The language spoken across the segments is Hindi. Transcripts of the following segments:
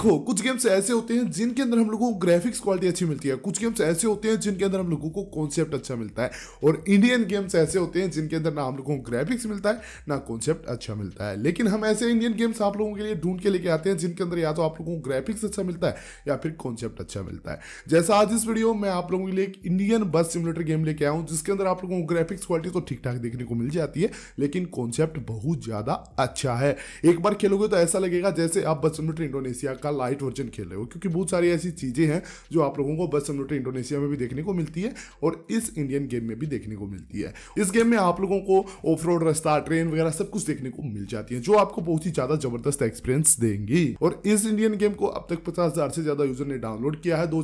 देखो कुछ गेम्स ऐसे होते हैं जिनके अंदर हम लोगों को ग्राफिक्स क्वालिटी अच्छी मिलती है कुछ गेम्स ऐसे होते हैं जिनके अंदर हम लोगों को कॉन्सेप्ट अच्छा मिलता है और इंडियन गेम्स ऐसे होते हैं जिनके अंदर ना हम लोगों को ग्राफिक्स मिलता है ना कॉन्सेप्ट अच्छा मिलता है लेकिन हम ऐसे इंडियन गेम्स आप लोगों के लिए ढूंढ के लेके आते हैं जिनके अंदर या तो आप लोगों को ग्राफिक्स अच्छा मिलता है या फिर कॉन्सेप्ट अच्छा मिलता है जैसा आज इस वीडियो में आप लोगों के लिए एक इंडियन बस सिमुलेटर गेम लेके आया हूँ जिसके अंदर आप लोगों को ग्राफिक्स क्वालिटी तो ठीक ठाक देखने को मिल जाती है लेकिन कॉन्सेप्ट बहुत ज़्यादा अच्छा है एक बार खेलोगे तो ऐसा लगेगा जैसे आप बस सिमुलेटर इंडोनेशिया का अच्छा लाइट वर्जन खेल रहे हो क्योंकि बहुत सारी ऐसी चीज़ें हैं जो आप लोगों को बस समझोटे इंडोनेशिया में भी देखने को मिलती है और इस इंडियन गेम में भी देखने को मिलती है इस गेम में आप लोगों को ऑफ रोड रास्ता ट्रेन वगैरह सब कुछ देखने को मिल जाती है जो आपको बहुत ही ज़्यादा जबरदस्त एक्सपीरियंस देंगी और इस इंडियन गेम को अब तक पचास से ज़्यादा यूजर ने डाउनलोड किया है दो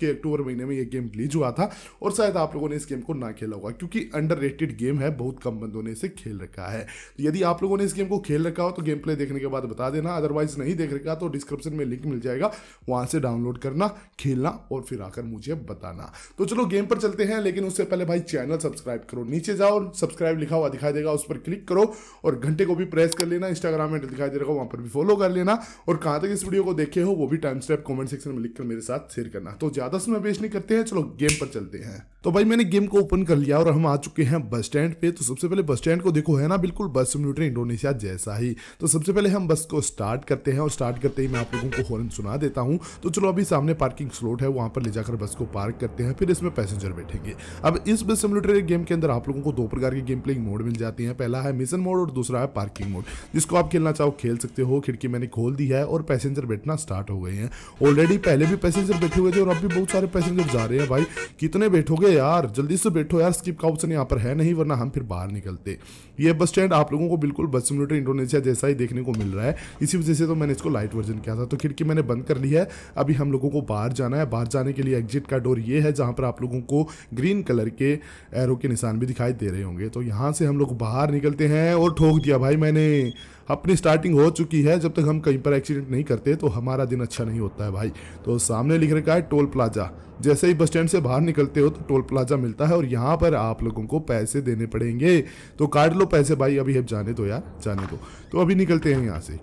के अक्टूबर महीने में यह गेम रिलीज हुआ था और शायद आप लोगों ने इस गेम को ना खेला होगा क्योंकि अंडर गेम है बहुत कम बंदों ने इसे खेल रखा है यदि आप लोगों ने इस गेम को खेल रखा हो तो गेम प्ले देखने के बाद बता देना अदरवाइज नहीं देख रखा तो डिस्क्रिप्शन में में लिंक मिल जाएगा वहां से डाउनलोड करना खेलना और फिर आकर मुझे बताना तो चलो गेम पर चलते हैं लेकिन उससे पहले भाई चैनल सब्सक्राइब करो नीचे जाओ सब्सक्राइब लिखा हुआ दिखाई देगा उस पर क्लिक करो और घंटे को भी प्रेस कर लेना इंस्टाग्राम में दिखाई दे रहा वहां पर भी फॉलो कर लेना और कहां तक इस वीडियो को देखे हो वो भी टाइम स्टेप कॉमेंट सेक्शन में लिखकर मेरे साथ शेयर करना तो ज्यादा समय वेस्ट नहीं करते हैं चलो गेम पर चलते हैं तो भाई मैंने गेम को ओपन कर लिया और हम आ चुके हैं बस स्टैंड पे तो सबसे पहले बस स्टैंड को देखो है ना बिल्कुल बस सिम्यूटर इंडोनेशिया जैसा ही तो सबसे पहले हम बस को स्टार्ट करते हैं और स्टार्ट करते ही मैं आप लोगों आपको हॉर्न सुना देता हूँ तो चलो अभी सामने पार्किंग स्लोट है वहाँ पर ले जाकर बस को पार्क करते हैं फिर इसमें पैसेंजर बैठेंगे अब इस बस सिमुलेटर गेम के अंदर आप लोगों को दो प्रकार के गेम प्लेइंग मोड मिल जाती है पहला है मिशन मोड और दूसरा है पार्किंग मोड जिसको आप खेलना चाहो खेल सकते हो खिड़की मैंने खोल दी है और पैसेंजर बैठना स्टार्ट हो गए हैं ऑलरेडी पहले भी पैसेंजर बैठे हुए थे और अभी बहुत सारे पैसेंजर जा रहे हैं भाई कितने बैठोगे यार जल्दी से बैठो यार स्किप का ऑप्शन यहाँ पर है नहीं वरना हम फिर बाहर निकलते ये बस स्टैंड आप लोगों को बिल्कुल बस सिमुलेटर इंडोनेशिया जैसा ही देखने को मिल रहा है इसी वजह से तो मैंने इसको लाइट वर्जन किया था तो खिड़की मैंने बंद कर ली है अभी हम लोगों को बाहर जाना है बाहर जाने के लिए एग्जिट का डोर ये है जहाँ पर आप लोगों को ग्रीन कलर के एरो के निशान भी दिखाई दे रहे होंगे तो यहाँ से हम लोग बाहर निकलते हैं और ठोक दिया भाई मैंने अपनी स्टार्टिंग हो चुकी है जब तक हम कहीं पर एक्सीडेंट नहीं करते तो हमारा दिन अच्छा नहीं होता है भाई तो सामने लिख रखा है टोल प्लाजा जैसे ही बस स्टैंड से बाहर निकलते हो तो टोल प्लाजा मिलता है और यहाँ पर आप लोगों को पैसे देने पड़ेंगे तो काट लो पैसे भाई अभी अब जाने दो यार जाने दो तो अभी निकलते हैं यहाँ से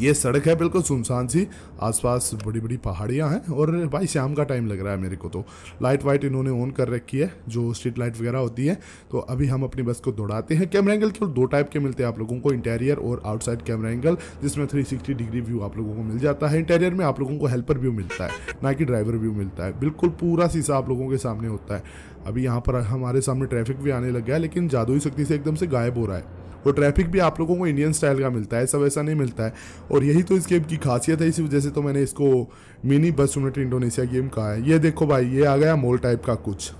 ये सड़क है बिल्कुल सुनसान सी आसपास बड़ी बड़ी पहाड़ियाँ हैं और भाई शाम का टाइम लग रहा है मेरे को तो लाइट वाइट इन्होंने ऑन कर रखी है जो स्ट्रीट लाइट वगैरह होती है तो अभी हम अपनी बस को दौड़ाते हैं कैमरा एंगल केवल दो टाइप के मिलते हैं आप लोगों को इंटेरियर और आउटसाइड कैमरा एंगल जिसमें थ्री डिग्री व्यू आप लोगों को मिल जाता है इंटेरियर में आप लोगों को हेल्पर व्यू मिलता है ना कि ड्राइवर व्यू मिलता है बिल्कुल पूरा शीशा आप लोगों के सामने होता है अभी यहाँ पर हमारे सामने ट्रैफिक भी आने लग गया है लेकिन जादुई शक्ति से एकदम से गायब हो रहा है और ट्रैफिक भी आप लोगों को इंडियन स्टाइल का मिलता है सब ऐसा नहीं मिलता है और यही तो इस गेम की खासियत है इसी वजह से तो मैंने इसको mini bus unit Indonesia game कहा है ये देखो भाई ये आ गया मॉल टाइप का कुछ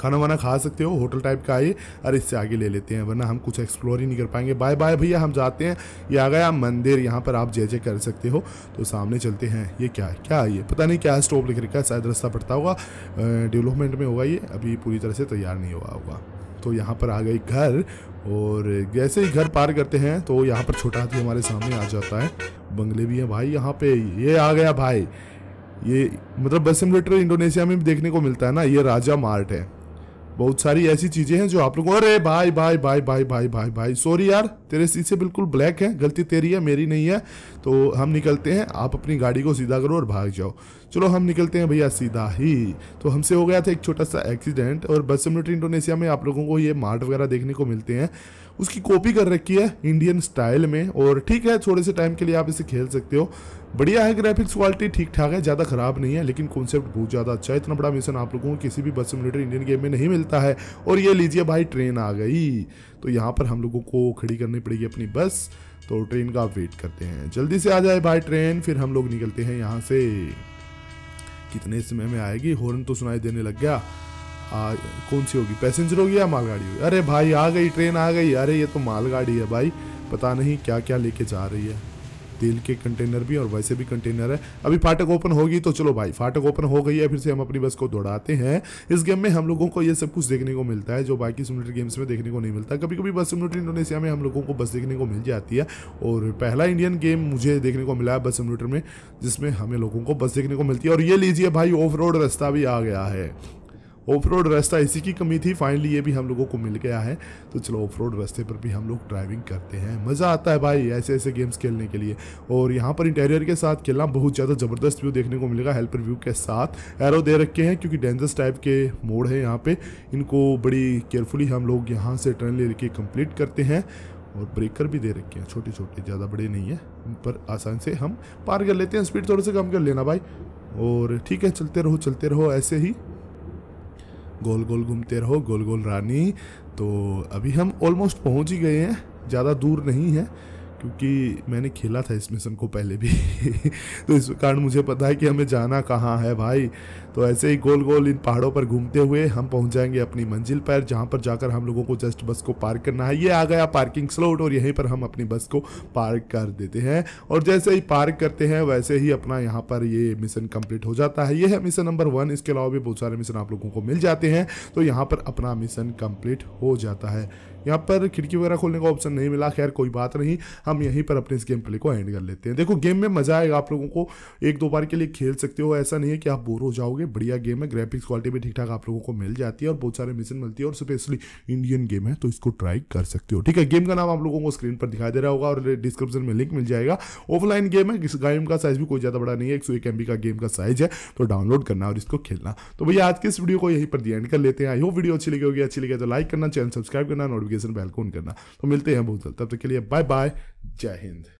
खाना वाना खा सकते हो होटल टाइप का आइए और इससे आगे ले लेते हैं वरना हम कुछ एक्सप्लोर ही नहीं कर पाएंगे बाय बाय भैया हम जाते हैं ये आ गया मंदिर यहाँ पर आप जय जय कर सकते हो तो सामने चलते हैं ये क्या है क्या है ये पता नहीं क्या स्टॉप लिख रखा है शायद रास्ता पड़ता होगा डेवलपमेंट में होगा ये अभी पूरी तरह से तैयार नहीं हुआ होगा तो यहाँ पर आ गई घर और जैसे ही घर पार करते हैं तो यहाँ पर छोटा हाथी हमारे सामने आ जाता है बंगले भी हैं भाई यहाँ पे ये आ गया भाई ये मतलब बस सिमलेटर इंडोनेशिया में भी देखने को मिलता है ना ये राजा मार्ट है बहुत सारी ऐसी चीजें हैं जो आप लोगों अरे भाई भाई भाई भाई भाई भाई भाई सॉरी यार तेरे शीशे बिल्कुल ब्लैक है गलती तेरी है मेरी नहीं है तो हम निकलते हैं आप अपनी गाड़ी को सीधा करो और भाग जाओ चलो हम निकलते हैं भैया सीधा ही तो हमसे हो गया था एक छोटा सा एक्सीडेंट और बस मिनट तो इंडोनेशिया में आप लोगों को ये मार्ट वगैरह देखने को मिलते हैं उसकी कॉपी कर रखी है इंडियन स्टाइल में और ठीक है थोड़े से टाइम के लिए आप इसे खेल सकते हो बढ़िया है ग्राफिक्स क्वालिटी ठीक ठाक है ज़्यादा ख़राब नहीं है लेकिन कॉन्सेप्ट बहुत ज़्यादा अच्छा है इतना बड़ा मिशन आप लोगों को किसी भी बस सिमुलेटर इंडियन गेम में नहीं मिलता है और ये लीजिए भाई ट्रेन आ गई तो यहाँ पर हम लोगों को खड़ी करनी पड़ेगी अपनी बस तो ट्रेन का वेट करते हैं जल्दी से आ जाए भाई ट्रेन फिर हम लोग निकलते हैं यहाँ से कितने समय में आएगी हॉर्न तो सुनाई देने लग गया आ, कौन सी होगी पैसेंजर होगी या मालगाड़ी होगी अरे भाई आ गई ट्रेन आ गई अरे ये तो मालगाड़ी है भाई पता नहीं क्या क्या लेके जा रही है तेल के कंटेनर भी और वैसे भी कंटेनर है अभी फाटक ओपन होगी तो चलो भाई फाटक ओपन हो गई है फिर से हम अपनी बस को दौड़ाते हैं इस गेम में हम लोगों को ये सब कुछ देखने को मिलता है जो बाकी सिमुलेटर गेम्स में देखने को नहीं मिलता कभी कभी बस सिमुलेटर इंडोनेशिया में हम लोगों को बस देखने को मिल जाती है और पहला इंडियन गेम मुझे देखने को मिला है बस सिमुलेटर में जिसमें हमें लोगों को बस देखने को मिलती है और ये लीजिए भाई ऑफ रोड रास्ता भी आ गया है ऑफ रोड रास्ता इसी की कमी थी फाइनली ये भी हम लोगों को मिल गया है तो चलो ऑफ रोड रास्ते पर भी हम लोग ड्राइविंग करते हैं मज़ा आता है भाई ऐसे ऐसे गेम्स खेलने के लिए और यहाँ पर इंटीरियर के साथ खेलना बहुत ज़्यादा ज़बरदस्त व्यू देखने को मिलेगा हेल्पर व्यू के साथ एरो दे रखे हैं क्योंकि डेंजरस टाइप के मोड है यहाँ पर इनको बड़ी केयरफुली हम लोग यहाँ से टर्न ले लेके कम्प्लीट करते हैं और ब्रेकर भी दे रखे हैं छोटे छोटे ज़्यादा बड़े नहीं हैं उन पर आसान से हम पार कर लेते हैं स्पीड थोड़े से कम कर लेना भाई और ठीक है चलते रहो चलते रहो ऐसे ही गोल गोल घूमते रहो गोल गोल रानी तो अभी हम ऑलमोस्ट पहुंच ही गए हैं ज़्यादा दूर नहीं है क्योंकि मैंने खेला था इस मिशन को पहले भी तो इस कारण मुझे पता है कि हमें जाना कहाँ है भाई तो ऐसे ही गोल गोल इन पहाड़ों पर घूमते हुए हम पहुँच जाएंगे अपनी मंजिल पर जहाँ पर जाकर हम लोगों को जस्ट बस को पार्क करना है ये आ गया पार्किंग स्लॉट और यहीं पर हम अपनी बस को पार्क कर देते हैं और जैसे ही पार्क करते हैं वैसे ही अपना यहाँ पर ये मिशन कम्प्लीट हो जाता है ये है मिशन नंबर वन इसके अलावा भी बहुत सारे मिशन आप लोगों को मिल जाते हैं तो यहाँ पर अपना मिशन कम्प्लीट हो जाता है यहाँ पर खिड़की वगैरह खोलने का ऑप्शन नहीं मिला खैर कोई बात नहीं हम यहीं पर अपने इस गेम प्ले को एंड कर लेते हैं देखो गेम में मजा आएगा आप लोगों को एक दो बार के लिए खेल सकते हो ऐसा नहीं है कि आप बोर हो जाओगे बढ़िया गेम है ग्राफिक्स क्वालिटी भी ठीक ठाक आप लोगों को मिल जाती है और बहुत सारे मिशन मिलती है और स्पेशली इंडियन गेम है तो इसको ट्राई कर सकते हो ठीक है गेम का नाम आप लोगों को स्क्रीन पर दिखाई दे रहा होगा और डिस्क्रिप्शन में लिंक मिल जाएगा ऑफलाइन गेम है इस गेम का साइज भी कोई ज़्यादा बड़ा नहीं है एक सौ का गेम का साइज है तो डाउनलोड करना और इसको खेलना तो भैया आज के इस वीडियो को यहीं पर दी एंड कर लेते हैं आई होप वीडियो अच्छी लगी होगी अच्छी लगी तो लाइक करना चैनल सब्सक्राइब करना नोटिफिक नोटिफिकेशन बेल को ऑन करना तो मिलते हैं बहुत जल्द तब तक के लिए बाय बाय जय हिंद